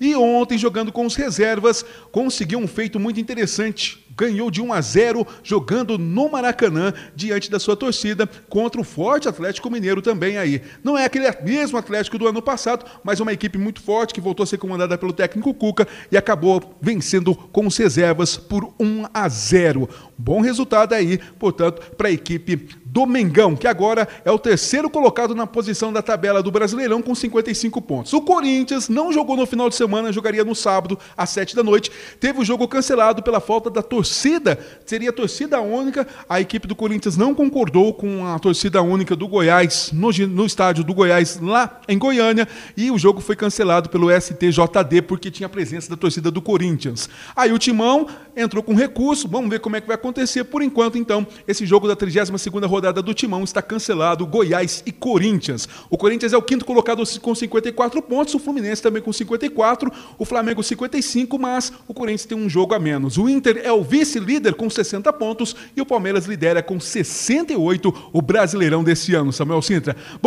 E ontem, jogando com os reservas, conseguiu um feito muito interessante. Ganhou de 1 a 0 jogando no Maracanã diante da sua torcida contra o forte Atlético Mineiro também aí. Não é aquele mesmo Atlético do ano passado, mas uma equipe muito forte que voltou a ser comandada pelo técnico Cuca e acabou vencendo com os reservas por 1 a 0. Bom resultado aí, portanto, para a equipe do Mengão, que agora é o terceiro colocado na posição da tabela do Brasileirão com 55 pontos. O Corinthians não jogou no final de semana, jogaria no sábado às 7 da noite. Teve o jogo cancelado pela falta da torcida, seria torcida única. A equipe do Corinthians não concordou com a torcida única do Goiás no, no estádio do Goiás lá em Goiânia e o jogo foi cancelado pelo STJD porque tinha a presença da torcida do Corinthians. Aí o Timão entrou com recurso, vamos ver como é que vai acontecer. Por enquanto, então, esse jogo da 32ª rodada rodada do Timão está cancelado Goiás e Corinthians. O Corinthians é o quinto colocado com 54 pontos, o Fluminense também com 54, o Flamengo 55, mas o Corinthians tem um jogo a menos. O Inter é o vice-líder com 60 pontos e o Palmeiras lidera com 68 o Brasileirão desse ano, Samuel Sintra.